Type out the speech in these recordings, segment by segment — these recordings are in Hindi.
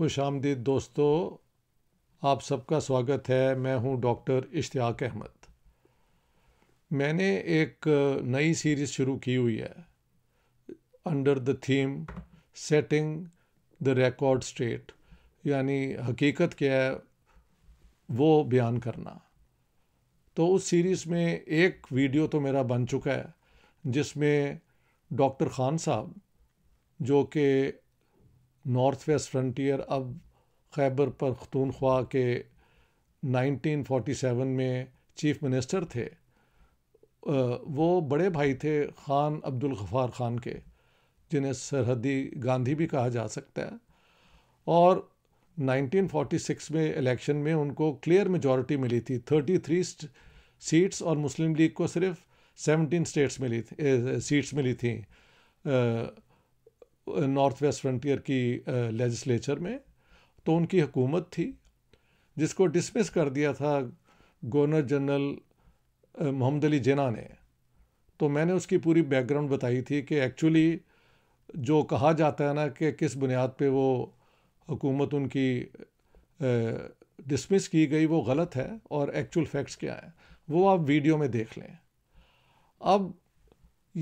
खुश आमदीद दोस्तों आप सबका स्वागत है मैं हूं डॉक्टर इश्तियाक अहमद मैंने एक नई सीरीज़ शुरू की हुई है under the theme setting the record straight यानी हकीकत क्या है वो बयान करना तो उस सीरीज़ में एक वीडियो तो मेरा बन चुका है जिसमें डॉक्टर ख़ान साहब जो कि नॉर्थ वेस्ट फ्रंटियर अब खैबर पख्तूनख्वा के 1947 में चीफ मिनिस्टर थे वो बड़े भाई थे ख़ान अब्दुल गफ़ार ख़ान के जिन्हें सरहदी गांधी भी कहा जा सकता है और 1946 में इलेक्शन में उनको क्लियर मेजॉरिटी मिली थी 33 सीट्स और मुस्लिम लीग को सिर्फ 17 स्टेट्स मिली थी सीट्स मिली थी नॉर्थ वेस्ट फ्रंटियर की लेजिस्लेचर में तो उनकी हुकूमत थी जिसको डिसमिस कर दिया था गवर्नर जनरल मोहम्मद अली जिना ने तो मैंने उसकी पूरी बैकग्राउंड बताई थी कि एक्चुअली जो कहा जाता है ना कि किस बुनियाद पे वो हुकूमत उनकी डिसमिस की गई वो गलत है और एक्चुअल फैक्ट्स क्या हैं वो आप वीडियो में देख लें अब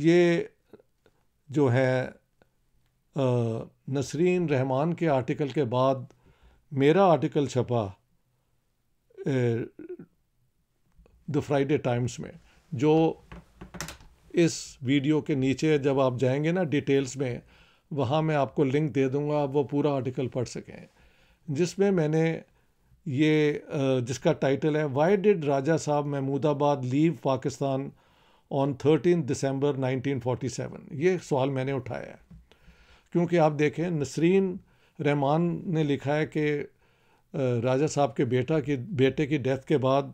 ये जो है नसरीन रहमान के आर्टिकल के बाद मेरा आर्टिकल छपा द फ्राइडे टाइम्स में जो इस वीडियो के नीचे जब आप जाएंगे ना डिटेल्स में वहाँ मैं आपको लिंक दे दूँगा आप वो पूरा आर्टिकल पढ़ सकें जिसमें मैंने ये जिसका टाइटल है Y did Raja Sahab Mahmudabad leave Pakistan on thirteen December 1947 ये सवाल मैंने उठाया है क्योंकि आप देखें नसरीन रहमान ने लिखा है कि राजा साहब के बेटा की बेटे की डेथ के बाद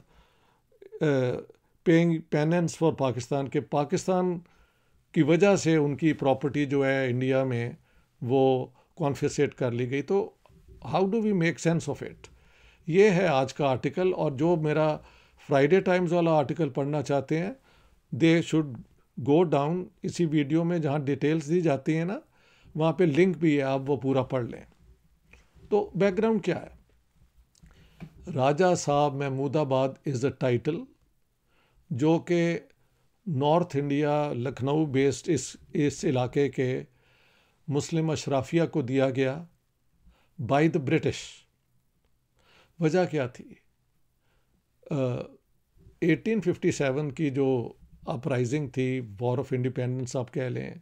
पेंग पेनेंस फॉर पाकिस्तान के पाकिस्तान की वजह से उनकी प्रॉपर्टी जो है इंडिया में वो कॉन्फिसेट कर ली गई तो how do we make sense of it ये है आज का आर्टिकल और जो मेरा फ्राइडे टाइम्स वाला आर्टिकल पढ़ना चाहते हैं दे शुड गो डाउन इसी वीडियो में जहाँ डिटेल्स दी जाती हैं ना वहाँ पे लिंक भी है आप वो पूरा पढ़ लें तो बैकग्राउंड क्या है राजा Sahab Mahmudabad is the title जो कि नॉर्थ इंडिया लखनऊ बेस्ड इस इस इलाके के मुस्लिम अशराफिया को दिया गया बाय द ब्रिटिश वजह क्या थी एटीन uh, 1857 की जो अपराइजिंग थी वॉर ऑफ इंडिपेंडेंस आप कह लें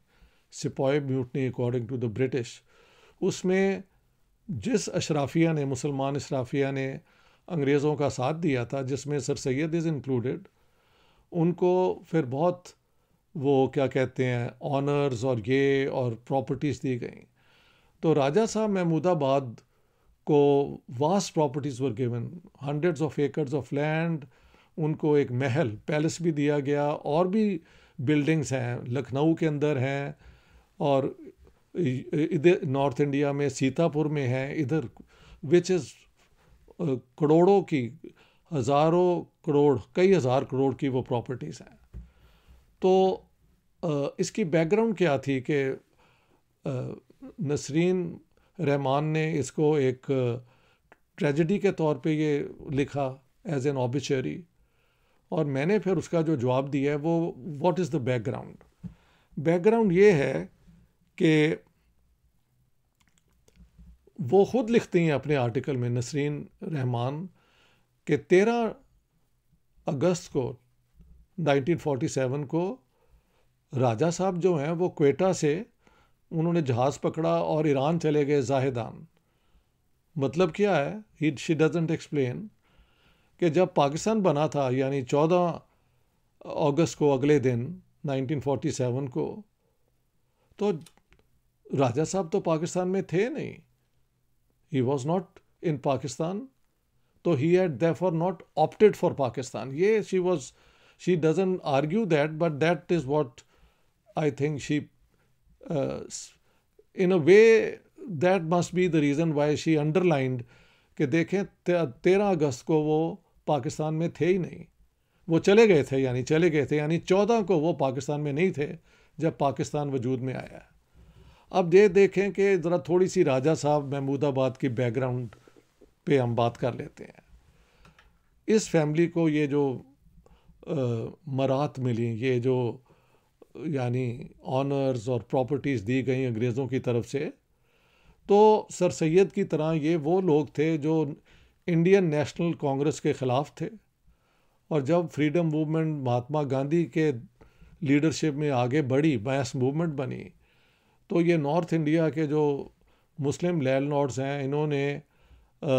sepoy mutiny according to the British उसमें जिस अशराफिया ने मुसलमान अशराफिया ने अंग्रेज़ों का साथ दिया था जिसमें सर सैद इज़ इंक्लूडेड उनको फिर बहुत वो क्या कहते हैं ऑनर्स और ये और प्रॉपर्टीज़ दी गई तो राजा साहब महमूदाबाद को vast properties were given hundreds of acres of land उनको एक महल पैलेस भी दिया गया और भी बिल्डिंग्स हैं लखनऊ के अंदर हैं और इधर नॉर्थ इंडिया में सीतापुर में है इधर विच इज़ करोड़ों की हज़ारों करोड़ कई हज़ार करोड़ की वो प्रॉपर्टीज़ हैं तो इसकी बैकग्राउंड क्या थी कि नसरीन रहमान ने इसको एक ट्रेजडी के तौर पे ये लिखा एज एन ऑबिचरी और मैंने फिर उसका जो जवाब दिया है वो what is the background background ये है कि वो ख़ुद लिखती हैं अपने आर्टिकल में नसरीन रहमान के तेरह अगस्त को 1947 को राजा साहब जो हैं वो क्वेटा से उन्होंने जहाज़ पकड़ा और ईरान चले गए जाहिदान मतलब क्या है ही शी डजेंट एक्सप्लेन कि जब पाकिस्तान बना था यानी 14 अगस्त को अगले दिन 1947 को तो राजा साहब तो पाकिस्तान में थे नहीं he was not in Pakistan तो he had therefore not opted for Pakistan ये she was she doesn't argue that but that is what I think she in a way that must be the reason why she underlined कि देखें तेरह अगस्त को वो पाकिस्तान में थे ही नहीं वो चले गए थे यानी चले गए थे यानी चौदह को वो पाकिस्तान में नहीं थे जब पाकिस्तान वजूद में आया अब ये देखें कि ज़रा थोड़ी सी राजा साहब महमूदाबाद की बैकग्राउंड पे हम बात कर लेते हैं इस फैमिली को ये जो आ, मरात मिली ये जो यानी ऑनर्स और प्रॉपर्टीज़ दी गई अंग्रेज़ों की तरफ से तो सर सैद की तरह ये वो लोग थे जो इंडियन नेशनल कांग्रेस के ख़िलाफ़ थे और जब फ्रीडम मूवमेंट महात्मा गांधी के लीडरशिप में आगे बढ़ी बैस मूवमेंट बनी तो ये नॉर्थ इंडिया के जो मुस्लिम लैंडलॉर्ड्स हैं इन्होंने आ,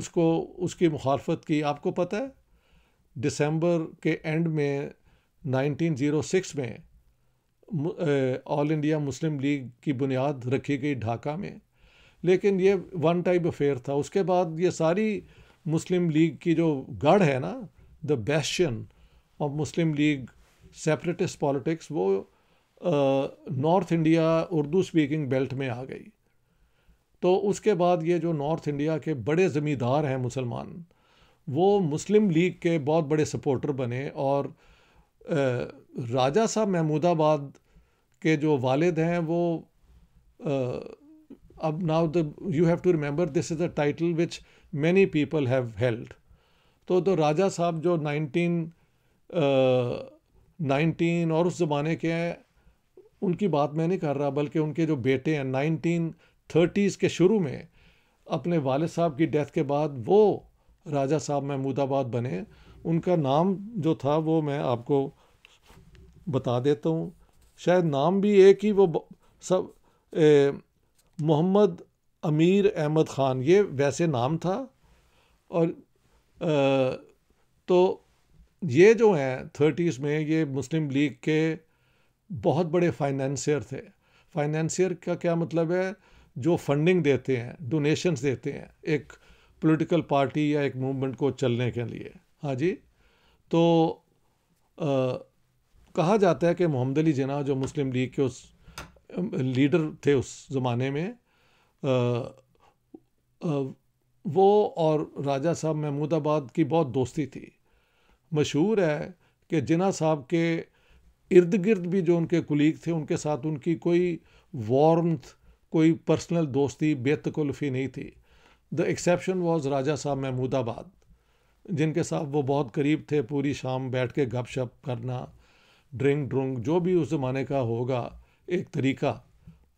उसको उसकी मुखालफत की आपको पता है दिसंबर के एंड में 1906 में ऑल इंडिया मुस्लिम लीग की बुनियाद रखी गई ढाका में लेकिन ये वन टाइप अफेयर था उसके बाद ये सारी मुस्लिम लीग की जो गढ़ है ना the bastion of Muslim League separatist politics वो North India Urdu speaking belt में आ गई तो उसके बाद ये जो नॉर्थ इंडिया के बड़े ज़मींदार हैं मुसलमान वो मुस्लिम लीग के बहुत बड़े सपोर्टर बने और राजा साहब महमूदाबाद के जो वालिद हैं वो अब now the you have to remember this is a title which many people have held तो तो राजा साहब जो नाइनटीन नाइनटीन और उस ज़माने के उनकी बात मैं नहीं कर रहा बल्कि उनके जो बेटे हैं नाइनटीन थर्टीज़ के शुरू में अपने वाल साहब की डेथ के बाद वो राजा साहब महमूदाबाद बने उनका नाम जो था वो मैं आपको बता देता हूँ शायद नाम भी एक ही वो सब मोहम्मद अमीर अहमद ख़ान ये वैसे नाम था और आ, तो ये जो हैं थर्टीज़ में ये मुस्लिम लीग के बहुत बड़े फाइनेंसियर थे फाइनेंसियर का क्या मतलब है जो फंडिंग देते हैं डोनेशंस देते हैं एक पॉलिटिकल पार्टी या एक मूवमेंट को चलने के लिए हाँ जी तो आ, कहा जाता है कि मोहम्मद अली जना जो मुस्लिम लीग के उस लीडर थे उस ज़माने में आ, आ, वो और राजा साहब महमूदाबाद की बहुत दोस्ती थी मशहूर है कि जिना साहब के इर्द गिर्द भी जो उनके कुलीग थे उनके साथ उनकी कोई वार्मथ कोई पर्सनल दोस्ती बेतकल्फ़ी नहीं थी द एक्सेप्शन वॉज राजा साहब महमूदाबाद जिनके साथ वो बहुत करीब थे पूरी शाम बैठ के गप शप करना ड्रिंक ड्रुंक जो भी उस ज़माने का होगा एक तरीका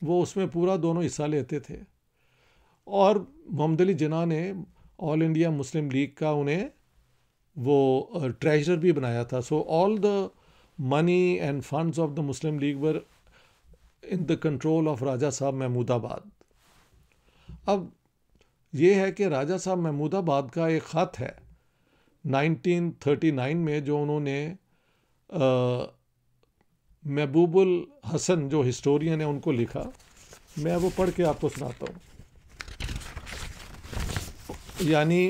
वो उसमें पूरा दोनों हिस्सा लेते थे और मोहम्मद अली जना ने ऑल इंडिया मुस्लिम लीग का उन्हें वो ट्रेजर भी बनाया था so all the money and funds of the Muslim League were in the control of Raja Sahab Mahmudabad. अब ये है कि राजा साहब महमूदाबाद का एक ख़त है 1939 में जो उन्होंने महबूबुल हसन जो हिस्टोरियन है उनको लिखा मैं वो पढ़ के आपको सुनाता हूँ यानी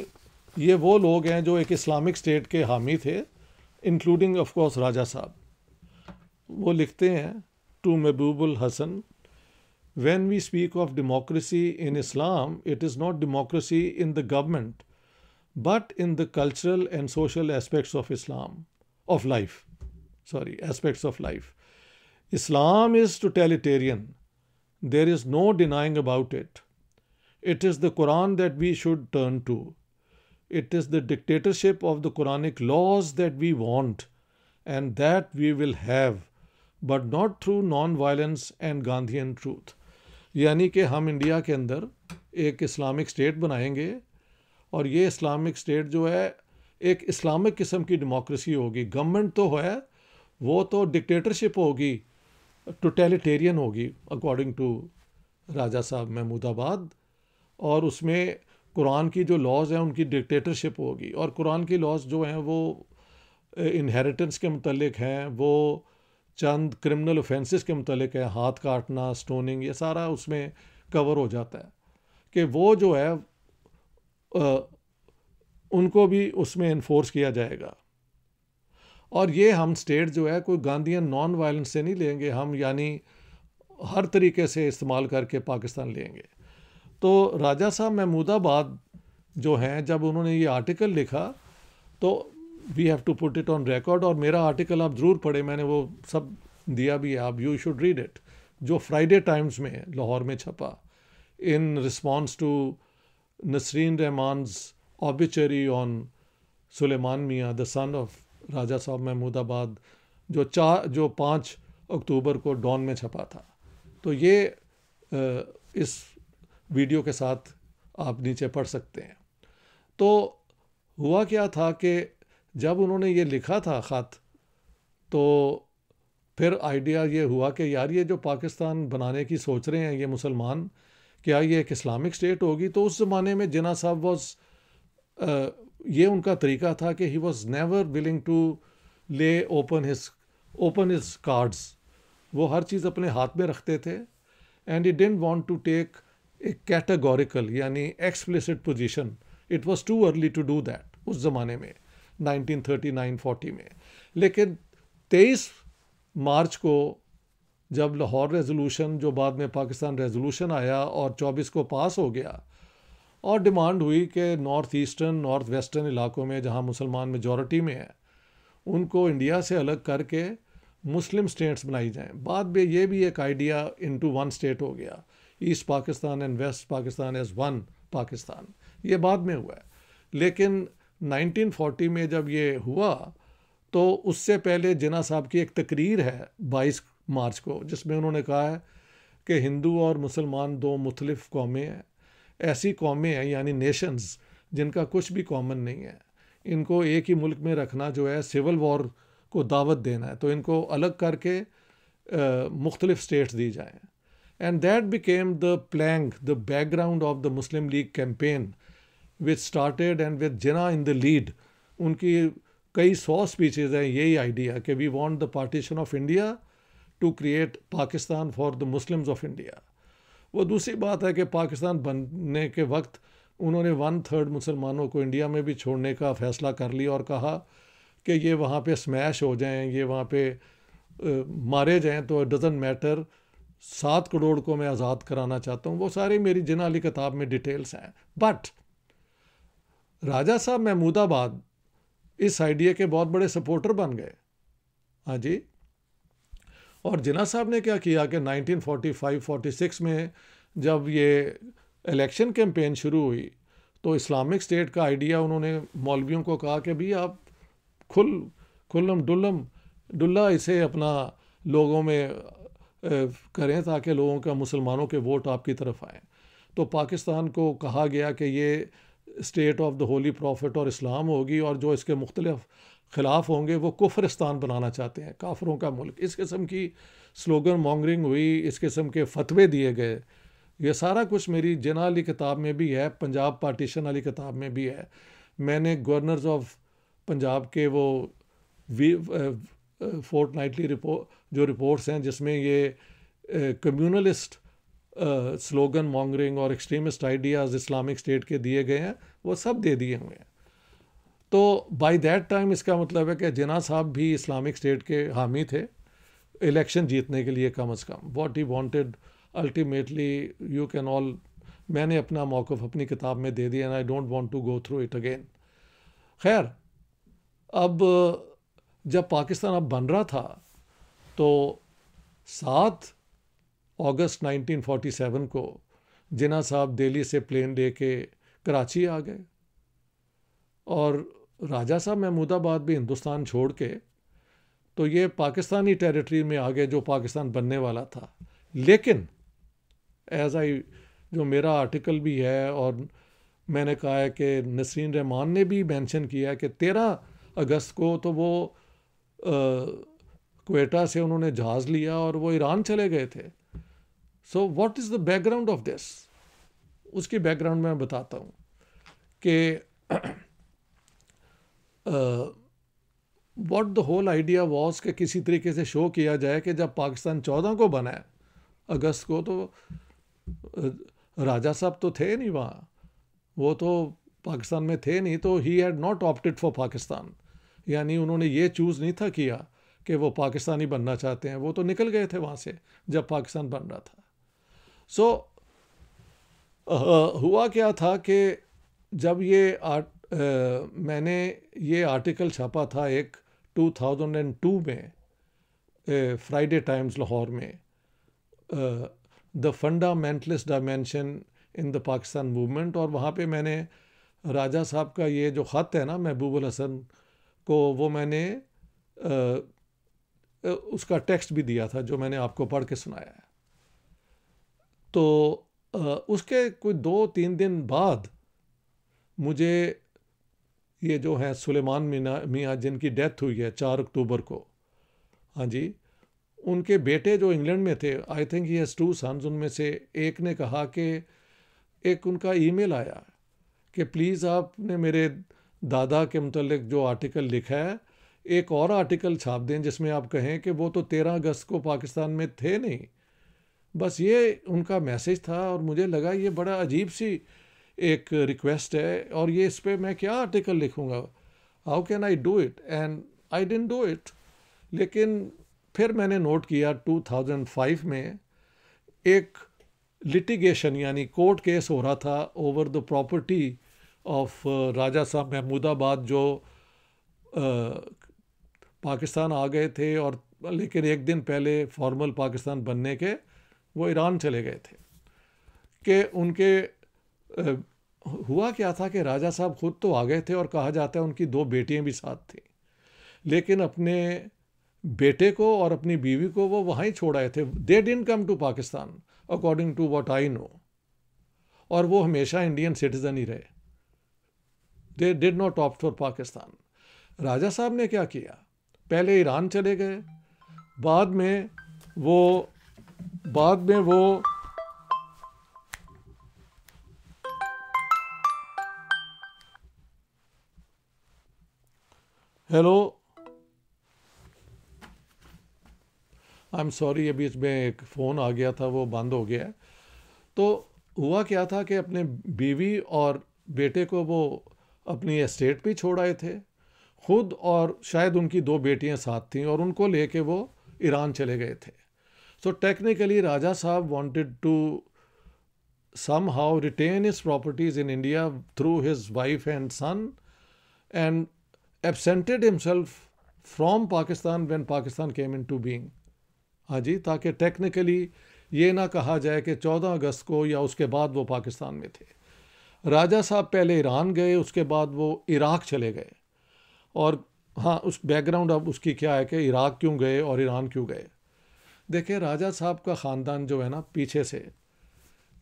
ये वो लोग हैं जो एक इस्लामिक स्टेट के हामी थे इंक्लूडिंग ऑफ कोर्स राजा साहब वो लिखते हैं to Mahbubul Hasan when we speak of democracy in Islam, it is not democracy in the government, but in the cultural and social aspects of Islam, of life. Sorry, aspects of life. Islam is totalitarian. There is no denying about it. It is the Quran that we should turn to. It is the dictatorship of the Quranic laws that we want and that we will have but not through non violence and Gandhian truth यानी कि हम इंडिया के अंदर एक इस्लामिक स्टेट बनाएंगे और ये इस्लामिक स्टेट जो है एक इस्लामिक किस्म की डेमोक्रेसी होगी गवर्नमेंट तो है वो तो डिक्टेटरशिप होगी टोटेलिटेरियन होगी अकॉर्डिंग टू राजा साहब महमूदाबाद और उसमें कुरान की जो लॉज हैं उनकी डिक्टेटरशिप होगी और कुरान की लॉज जो हैं वो इनहेरिटेंस के मतलब हैं वो चंद क्रिमिनल ऑफेंसेस के मतलब है हाथ काटना स्टोनिंग ये सारा उसमें कवर हो जाता है कि वो जो है आ, उनको भी उसमें इन्फोर्स किया जाएगा और ये हम स्टेट जो है कोई गांधीन नॉन वायलेंस से नहीं लेंगे हम यानी हर तरीके से इस्तेमाल करके पाकिस्तान लेंगे तो राजा साहब महमूदाबाद जो हैं जब उन्होंने ये आर्टिकल लिखा तो we have to put it on record और मेरा आर्टिकल आप ज़रूर पढ़े मैंने वो सब दिया भी है आप यू शुड रीड इट जो फ्राइडे टाइम्स में लाहौर में छपा in response to Nasreen Rahman's obituary on Suleman Mian the son of Raja Sahab Mahmudabad जो चार जो पाँच अक्टूबर को डॉन में छपा था तो ये इस वीडियो के साथ आप नीचे पढ़ सकते हैं तो हुआ क्या था कि जब उन्होंने ये लिखा था ख़त तो फिर आइडिया ये हुआ कि यार ये जो पाकिस्तान बनाने की सोच रहे हैं ये मुसलमान क्या ये एक इस्लामिक स्टेट होगी तो उस ज़माने में जिना साहब वॉज ये उनका तरीका था कि he was never willing to lay open his open his cards वो हर चीज़ अपने हाथ में रखते थे and he didn't want to take a categorical यानी explicit position it was too early to do that उस ज़माने में 1939-40 में लेकिन 23 मार्च को जब लाहौर रेजोल्यूशन जो बाद में पाकिस्तान रेजोल्यूशन आया और 24 को पास हो गया और डिमांड हुई कि नॉर्थ ईस्टर्न नॉर्थ वेस्टर्न इलाकों में जहाँ मुसलमान मेजॉरिटी में है उनको इंडिया से अलग करके मुस्लिम स्टेट्स बनाई जाएं बाद में ये भी एक आइडिया इनटू वन स्टेट हो गया East Pakistan and West Pakistan as one Pakistan ये बाद में हुआ है लेकिन 1940 में जब ये हुआ तो उससे पहले जिना साहब की एक तकरीर है 22 मार्च को जिसमें उन्होंने कहा है कि हिंदू और मुसलमान दो मुख्तलफ़ कौमें हैं ऐसी कौमें हैं यानी नेशंस जिनका कुछ भी कॉमन नहीं है इनको एक ही मुल्क में रखना जो है सिविल वॉर को दावत देना है तो इनको अलग करके मुख्तलिफ स्टेट्स दी जाएँ and that became the plank the background of the Muslim League campaign which started and with Jinnah in the lead उनकी कई सौ स्पीचेज हैं यही आइडिया कि we want the partition of India to create Pakistan for the Muslims of India वो दूसरी बात है कि पाकिस्तान बनने के वक्त उन्होंने वन थर्ड मुसलमानों को इंडिया में भी छोड़ने का फ़ैसला कर लिया और कहा कि ये वहाँ पे स्मैश हो जाएं ये वहाँ पे मारे जाएं तो डजेंट मैटर सात करोड़ को मैं आज़ाद कराना चाहता हूँ वो सारी मेरी जिना अली किताब में डिटेल्स हैं बट राजा साहब महमूदाबाद इस आइडिया के बहुत बड़े सपोर्टर बन गए हाँ जी और जिना साहब ने क्या किया कि 1945-46 में जब ये इलेक्शन कैंपेन शुरू हुई तो इस्लामिक स्टेट का आइडिया उन्होंने मौलवियों को कहा कि भाई आप खुल खुलम डुल्लम डुल्ला इसे अपना लोगों में करें ताकि लोगों का मुसलमानों के वोट आपकी तरफ आए तो पाकिस्तान को कहा गया कि ये state of the Holy Prophet और इस्लाम होगी और जो इसके मुख्तलफ खिलाफ होंगे वो कुफरिस्तान बनाना चाहते हैं काफरों का मुल्क इस किस्म की स्लोगन मॉन्गरिंग हुई इस किस्म के फतवे दिए गए ये सारा कुछ मेरी जना अली किताब में भी है पंजाब पार्टीशन वाली किताब में भी है मैंने गवर्नर्स ऑफ पंजाब के वो वी फोर्ट नाइटली रिपोर्ट जो रिपोर्ट्स हैं जिसमें ये कम्यूनलिस्ट स्लोगन मॉन्गरिंग और एक्सट्रीमिस्ट आइडियाज़ इस्लामिक स्टेट के दिए गए हैं वो सब दे दिए हुए हैं तो बाय दैट टाइम इसका मतलब है कि जिना साहब भी इस्लामिक स्टेट के हामी थे इलेक्शन जीतने के लिए कम अज़ कम what he wanted ultimately you can all मैंने अपना मौक़ अपनी किताब में दे दिया and I don't want to go through it again खैर अब जब पाकिस्तान अब बन रहा था तो साथ अगस्त 1947 को जिना साहब दिल्ली से प्लेन के कराची आ गए और राजा साहब महमूदाबाद भी हिंदुस्तान छोड़ के तो ये पाकिस्तानी टेरिटरी में आ गए जो पाकिस्तान बनने वाला था लेकिन एज आई जो मेरा आर्टिकल भी है और मैंने कहा है कि नसरीन रहमान ने भी मेंशन किया कि तेरह अगस्त को तो वो आ, क्वेटा से उन्होंने जहाज़ लिया और वो ईरान चले गए थे so what is the background of this उसकी बैकग्राउंड में मैं बताता हूँ कि what the whole idea was के किसी तरीके से शो किया जाए कि जब पाकिस्तान चौदह को बनाए अगस्त को तो राजा साहब तो थे नहीं वहाँ वो तो पाकिस्तान में थे नहीं तो he had not opted for Pakistan यानी उन्होंने ये चूज़ नहीं था किया कि वो पाकिस्तानी बनना चाहते हैं वो तो निकल गए थे वहाँ से जब पाकिस्तान बन रहा था सो so, uh, uh, हुआ क्या था कि जब ये आर्ट आ, uh, मैंने ये आर्टिकल छापा था एक 2002 में फ्राइडे टाइम्स लाहौर में the fundamentalist dimension in the Pakistan movement और वहाँ पे मैंने राजा साहब का ये जो ख़त है ना महबूबुल हसन को वो मैंने आ, उसका टेक्स्ट भी दिया था जो मैंने आपको पढ़ के सुनाया है तो उसके कोई दो तीन दिन बाद मुझे ये जो है सुलेमान मीना मियाँ जिनकी डेथ हुई है चार अक्टूबर को हाँ जी उनके बेटे जो इंग्लैंड में थे आई थिंक ये टू सन्स उनमें से एक ने कहा कि एक उनका ईमेल आया कि प्लीज़ आपने मेरे दादा के मतलब जो आर्टिकल लिखा है एक और आर्टिकल छाप दें जिसमें आप कहें कि वो तो तेरह अगस्त को पाकिस्तान में थे नहीं बस ये उनका मैसेज था और मुझे लगा ये बड़ा अजीब सी एक रिक्वेस्ट है और ये इस पर मैं क्या आर्टिकल लिखूँगा how can I do it and I didn't do it लेकिन फिर मैंने नोट किया 2005 में एक लिटिगेशन यानी कोर्ट केस हो रहा था over the property of Raja Sahab Mahmudabad जो आ, uh, पाकिस्तान आ गए थे और लेकिन एक दिन पहले फॉर्मल पाकिस्तान बनने के वो ईरान चले गए थे कि उनके हुआ क्या था कि राजा साहब खुद तो आ गए थे और कहा जाता है उनकी दो बेटियां भी साथ थीं लेकिन अपने बेटे को और अपनी बीवी को वो वहाँ ही छोड़ आए थे they didn't come to Pakistan according to what I know और वो हमेशा इंडियन सिटीज़न ही रहे they did not opt for Pakistan Raja Sahab ने क्या किया पहले ईरान चले गए बाद में वो बाद में वो हेलो आई एम सॉरी अभी इसमें एक फ़ोन आ गया था वो बंद हो गया तो हुआ क्या था कि अपने बीवी और बेटे को वो अपनी एस्टेट पे छोड़ आए थे खुद और शायद उनकी दो बेटियां साथ थीं और उनको लेके वो ईरान चले गए थे सो technically Raja Sahab wanted to somehow retain his properties in India through his wife and son and absented himself from Pakistan when Pakistan came into being हाँ जी ताकि टेक्निकली ये ना कहा जाए कि चौदह अगस्त को या उसके बाद वो पाकिस्तान में थे राजा साहब पहले ईरान गए उसके बाद वो इराक चले गए और हाँ उस बैकग्राउंड अब उसकी क्या है कि इराक क्यों गए और ईरान क्यों गए देखिए राजा साहब का ख़ानदान जो है ना पीछे से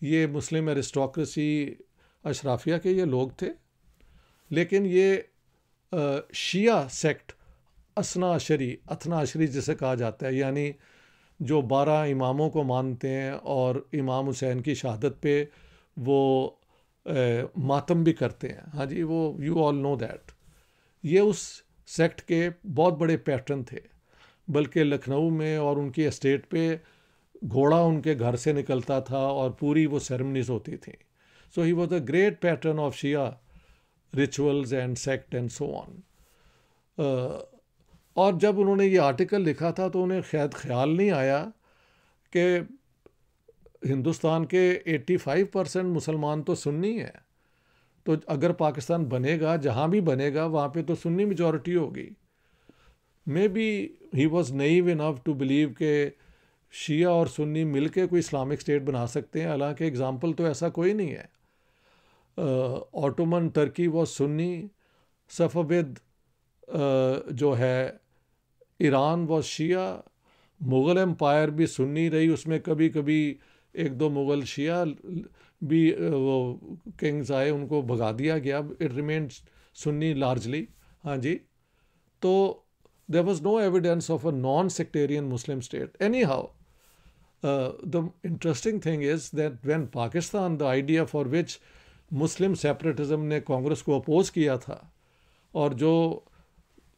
ये मुस्लिम एरिस्टोक्रेसी अशराफिया के ये लोग थे लेकिन ये शिया सेक्ट असनाशरी अथनाशरी जिसे कहा जाता है यानी जो बारह इमामों को मानते हैं और इमाम हुसैन की शहादत पे वो ए, मातम भी करते हैं हाँ जी वो यू ऑल नो दैट ये उस सेक्ट के बहुत बड़े पैटर्न थे बल्कि लखनऊ में और उनकी इस्टेट पे घोड़ा उनके घर से निकलता था और पूरी वो सेरेमनीज होती थी so he was a great patron of Shia rituals and sect and so on और जब उन्होंने ये आर्टिकल लिखा था तो उन्हें शायद ख्याल नहीं आया कि हिंदुस्तान के 85 परसेंट मुसलमान तो सुन्नी है तो अगर पाकिस्तान बनेगा जहाँ भी बनेगा वहाँ पे तो सुन्नी मेजॉरिटी होगी maybe he was naive enough to believe के शिया और सुन्नी मिल के कोई इस्लामिक स्टेट बना सकते हैं हालांकि एग्ज़ाम्पल तो ऐसा कोई नहीं है ऑटोमन तर्की व सुन्नी सफ़विद जो है ईरान व शिया मुग़ल एम्पायर भी सुन्नी रही उसमें कभी कभी एक दो मुग़ल शिया भी वो किंग्स आए उनको भगा दिया गया इट रिमेन सुन्नी लार्जली हाँ जी तो there was no evidence of a non-sectarian Muslim state. Anyhow, uh, the interesting thing is that when Pakistan, the idea for which Muslim separatism ने कांग्रेस को अपोज़ किया था और जो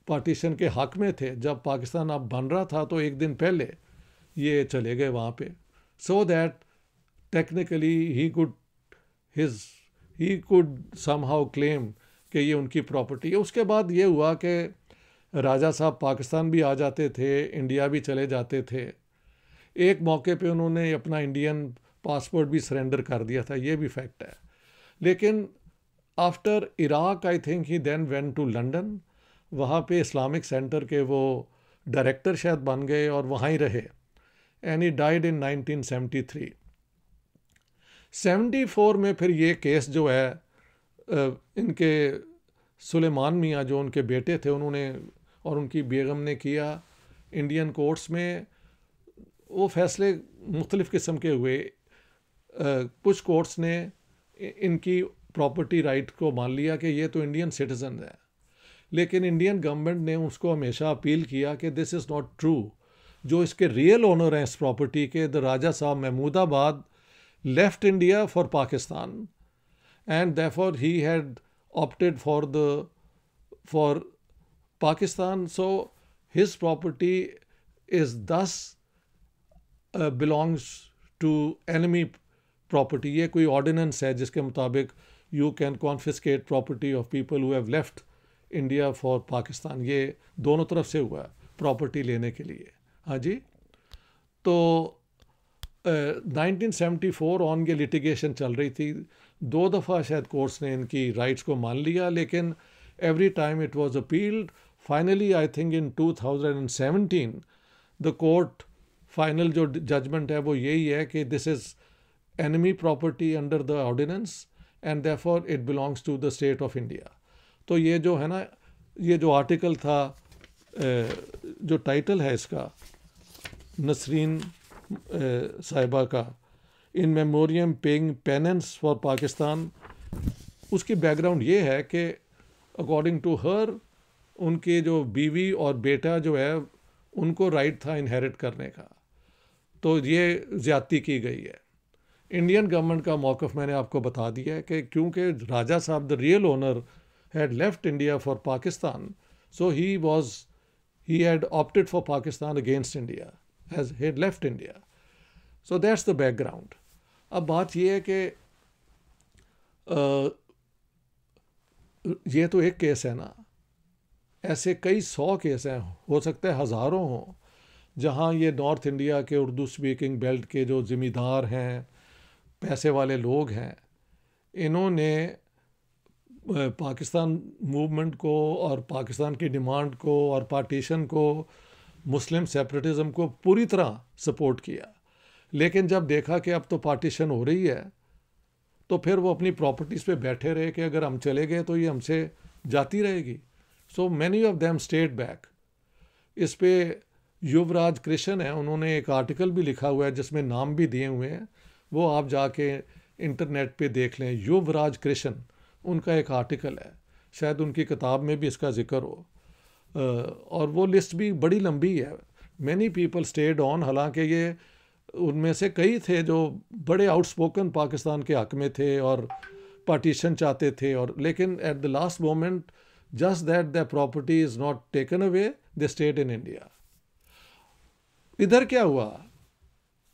पार्टीशन के हक में थे जब पाकिस्तान अब बन रहा था तो एक दिन पहले ये चले गए वहाँ पे so that technically he could his he could somehow claim कि ये उनकी प्रॉपर्टी है उसके बाद ये हुआ कि राजा साहब पाकिस्तान भी आ जाते थे इंडिया भी चले जाते थे एक मौके पे उन्होंने अपना इंडियन पासपोर्ट भी सरेंडर कर दिया था ये भी फैक्ट है लेकिन after Iraq I think he then went to London वहाँ पे इस्लामिक सेंटर के वो डायरेक्टर शायद बन गए और वहाँ ही रहे एंड ही डाइड इन 1973 74 में फिर ये केस जो है इनके सुलेमान मियाँ जो उनके बेटे थे उन्होंने और उनकी बेगम ने किया इंडियन कोर्ट्स में वो फैसले मुख्तलिफ़ किस्म के हुए कुछ कोर्ट्स ने इनकी प्रॉपर्टी राइट को मान लिया कि ये तो इंडियन सिटीज़न है लेकिन इंडियन गवर्नमेंट ने उसको हमेशा अपील किया कि दिस इज़ नॉट ट्रू जो इसके रियल ओनर हैं इस प्रॉपर्टी के the Raja Sahab Mahmudabad left India for Pakistan and therefore he had opted for the for Pakistan. So his property is thus uh, belongs to enemy property. ये कोई ordinance है जिसके मुताबिक you can confiscate property of people who have left India for Pakistan. ये दोनों तरफ से हुआ है प्रॉपर्टी लेने के लिए हाँ जी तो uh, 1974 on ऑन ये लिटिगेशन चल रही थी दो दफ़ा शायद कोर्ट्स ने इनकी राइट्स को मान लिया लेकिन every time it was appealed finally I think in 2017 the court final जो जजमेंट है वो यही है कि this is enemy property under the ordinance and therefore it belongs to the state of India तो ये जो है ना ये जो आर्टिकल था जो टाइटल है इसका नसरीन साहिबा का in memoriam paying penance for Pakistan उसकी बैकग्राउंड ये है कि अकॉर्डिंग टू हर उनके जो बीवी और बेटा जो है उनको राइट था इनहेरिट करने का तो ये ज़्यादती की गई है इंडियन गवर्नमेंट का मौक़ मैंने आपको बता दिया है कि क्योंकि Raja Sahab the real owner had left India for Pakistan so he was he had opted for Pakistan against India has had left India so that's the background अब बात यह है कि ये तो एक केस है ना ऐसे कई सौ केस हैं हो सकते है हज़ारों हों जहाँ ये नॉर्थ इंडिया के उर्दू स्पीकिंग बेल्ट के जो ज़िम्मेदार हैं पैसे वाले लोग हैं इन्होंने पाकिस्तान मूवमेंट को और पाकिस्तान की डिमांड को और पार्टीशन को मुस्लिम सेपरेटिज़म को पूरी तरह सपोर्ट किया लेकिन जब देखा कि अब तो पार्टीशन हो रही है तो फिर वो अपनी प्रॉपर्टीज़ पे बैठे रहे कि अगर हम चले गए तो ये हमसे जाती रहेगी so many of them state back इस पे युवराज कृष्ण हैं उन्होंने एक आर्टिकल भी लिखा हुआ है जिसमें नाम भी दिए हुए हैं वो आप जाके इंटरनेट पे देख लें युवराज कृष्ण उनका एक आर्टिकल है शायद उनकी किताब में भी इसका जिक्र हो और वो लिस्ट भी बड़ी लंबी है मैनी पीपल स्टेड ऑन हालांकि ये उनमें से कई थे जो बड़े आउटस्पोकन पाकिस्तान के हक में थे और पार्टीशन चाहते थे और लेकिन at the last moment just that their property is not taken away they stayed in India. इधर क्या हुआ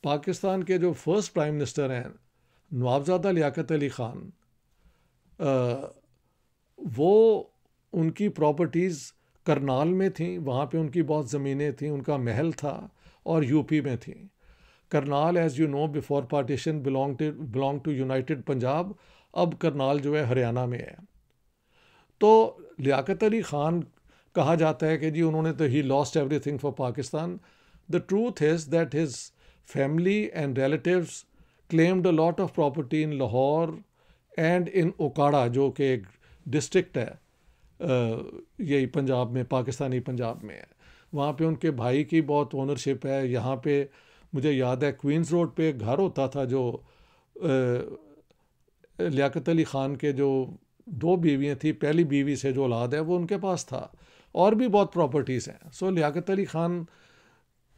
पाकिस्तान के जो फर्स्ट प्राइम मिनिस्टर हैं नवाबजादा लियाकत अली ख़ान वो उनकी प्रॉपर्टीज़ करनाल में थी वहाँ पे उनकी बहुत ज़मीनें थीं उनका महल था और यूपी में थी Karnal as you know before partition belong belong to united Punjab अब करनाल जो है हरियाणा में है तो लियाकत अली ख़ान कहा जाता है कि जी उन्होंने तो ही lost everything for Pakistan the truth is that his family and relative claimed a lot of property in Lahore and in Okara जो कि एक डिस्ट्रिक्ट है यही पंजाब में पाकिस्तानी पंजाब में है वहाँ पे उनके भाई की बहुत ओनरशिप है यहाँ पे मुझे याद है क्वींस रोड पे एक घर होता था जो लियाकत अली ख़ान के जो दो बीवियाँ थी पहली बीवी से जो औलाद है वो उनके पास था और भी बहुत प्रॉपर्टीज़ हैं सो लियाकत अली ख़ान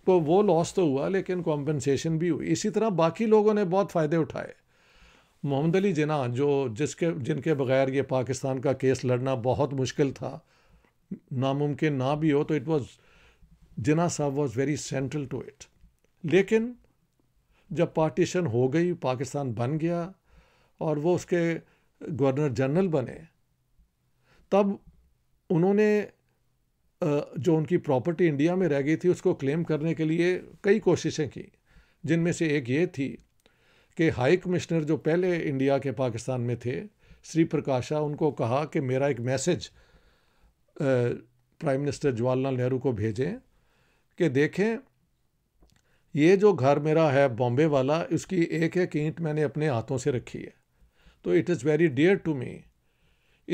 को वो लॉस तो हुआ लेकिन कॉम्पनसेशन भी हुई इसी तरह बाकी लोगों ने बहुत फ़ायदे उठाए मोहम्मद अली जिना जो जिसके जिनके बगैर ये पाकिस्तान का केस लड़ना बहुत मुश्किल था नामुमकिन ना भी हो तो it was Jinnah Sahab was very central to it लेकिन जब पार्टीशन हो गई पाकिस्तान बन गया और वो उसके गवर्नर जनरल बने तब उन्होंने जो उनकी प्रॉपर्टी इंडिया में रह गई थी उसको क्लेम करने के लिए कई कोशिशें की जिनमें से एक ये थी कि हाई कमिश्नर जो पहले इंडिया के पाकिस्तान में थे श्री प्रकाशा उनको कहा कि मेरा एक message prime minister Jawaharlal Nehru को भेजें कि देखें ये जो घर मेरा है बॉम्बे वाला उसकी एक एक ईंट मैंने अपने हाथों से रखी है तो it is very dear to me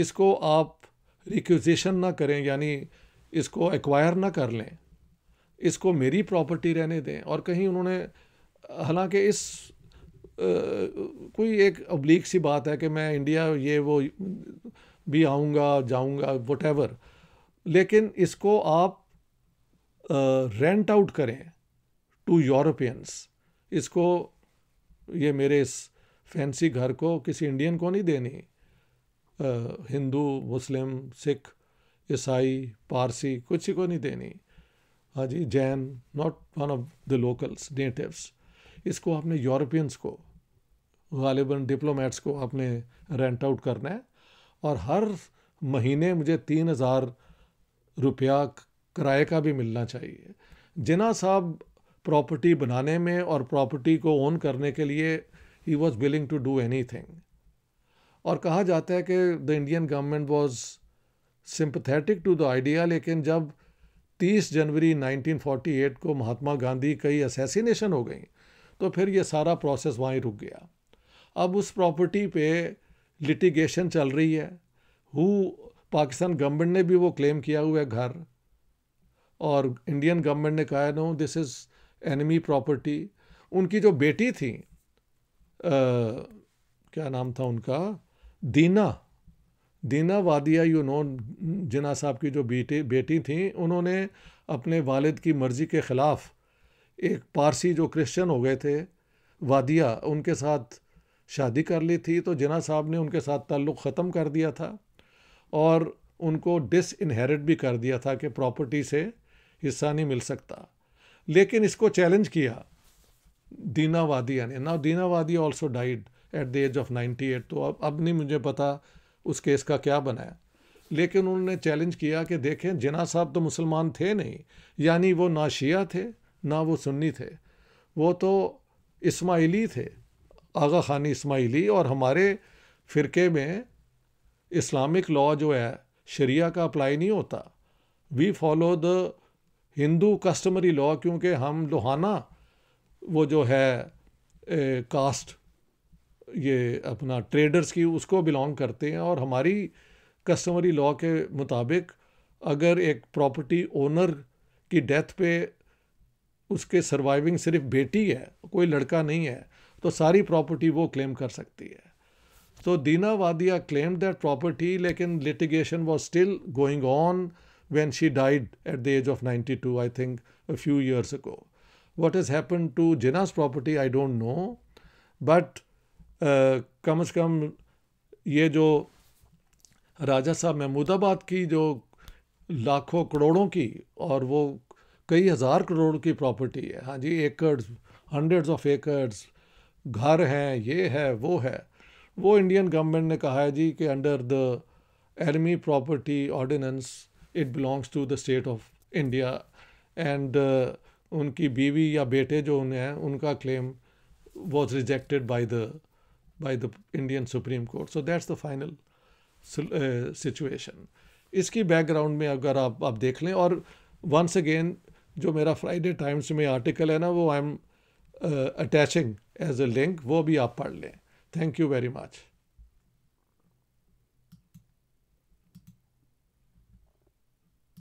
इसको आप रिक्यूजेशन ना करें यानी इसको एक्वायर ना कर लें इसको मेरी प्रॉपर्टी रहने दें और कहीं उन्होंने हालांकि इस आ, कोई एक अब्लीक सी बात है कि मैं इंडिया ये वो भी आऊँगा जाऊँगा वट लेकिन इसको आप रेंट आउट करें टू यूरोपियंस इसको ये मेरे इस फैंसी घर को किसी इंडियन को नहीं देनी हिंदू मुस्लिम सिख ईसाई पारसी कुछ ही को नहीं देनी हाँ जी जैन not one of the locals natives इसको आपने यूरोपियंस को गालिबन डिप्लोमेट्स को आपने रेंट आउट करना है और हर महीने मुझे तीन हज़ार रुपया किराए का भी मिलना चाहिए जिना साहब प्रॉपर्टी बनाने में और प्रॉपर्टी को ओन करने के लिए ही was willing to do anything और कहा जाता है कि the Indian government was sympathetic to the idea लेकिन जब 30 जनवरी 1948 को महात्मा गांधी कई असैसिनेशन हो गई तो फिर ये सारा प्रोसेस वहीं रुक गया अब उस प्रॉपर्टी पे लिटिगेशन चल रही है हु पाकिस्तान गवर्नमेंट ने भी वो क्लेम किया हुआ है घर और इंडियन गवर्नमेंट ने कहा no this is enemy property उनकी जो बेटी थी क्या नाम था उनका दीना दीना वादिया यू नो जिना साहब की जो बेटी बेटी थी उन्होंने अपने वालिद की मर्ज़ी के ख़िलाफ़ एक पारसी जो क्रिश्चियन हो गए थे वादिया उनके साथ शादी कर ली थी तो जिना साहब ने उनके साथ ताल्लुक़ ख़त्म कर दिया था और उनको डिस इनहेरिट भी कर दिया था कि प्रॉपर्टी से हिस्सा नहीं मिल सकता लेकिन इसको चैलेंज किया दीना वादी ने ना Dina Wadia also died at the age of 98 तो अब अब नहीं मुझे पता उस केस का क्या बनाया लेकिन उन्होंने चैलेंज किया कि देखें जिना साहब तो मुसलमान थे नहीं यानी वो ना शिया थे ना वो सुन्नी थे वो तो इस्माइली थे आगा खानी इस्माइली और हमारे फ़िरके में इस्लामिक लॉ जो है शरिया का अप्लाई नहीं होता we follow the Hindu customary law क्योंकि हम लोहाना वो जो है ए, कास्ट ये अपना ट्रेडर्स की उसको बिलोंग करते हैं और हमारी कस्टमरी लॉ के मुताबिक अगर एक प्रॉपर्टी ओनर की डेथ पे उसके सर्वाइविंग सिर्फ बेटी है कोई लड़का नहीं है तो सारी प्रॉपर्टी वो क्लेम कर सकती है तो Dina Wadia claim that property लेकिन litigation was still going on she died at the age of ninety two I think a few years ago What has happened to Jinnah's property, I don't know. But uh, कम अज कम ये जो राजा साहब महमूदाबाद की जो लाखों करोड़ों की और वो कई हज़ार करोड़ की प्रॉपर्टी है हाँ जी एकर्स हंड्रेड्स ऑफ एकर्स घर हैं ये है वो है वो इंडियन गवर्नमेंट ने कहा है जी कि under the enemy property ordinance it belongs to the state of India and uh, उनकी बीवी या बेटे जो उन्हें हैं उनका claim was rejected by the by the Indian supreme court so that's the final situation इसकी बैकग्राउंड में अगर आप आप देख लें और वंस अगेन जो मेरा फ्राइडे टाइम्स में आर्टिकल है ना वो I am attaching as a link वो भी आप पढ़ लें थैंक यू वेरी मच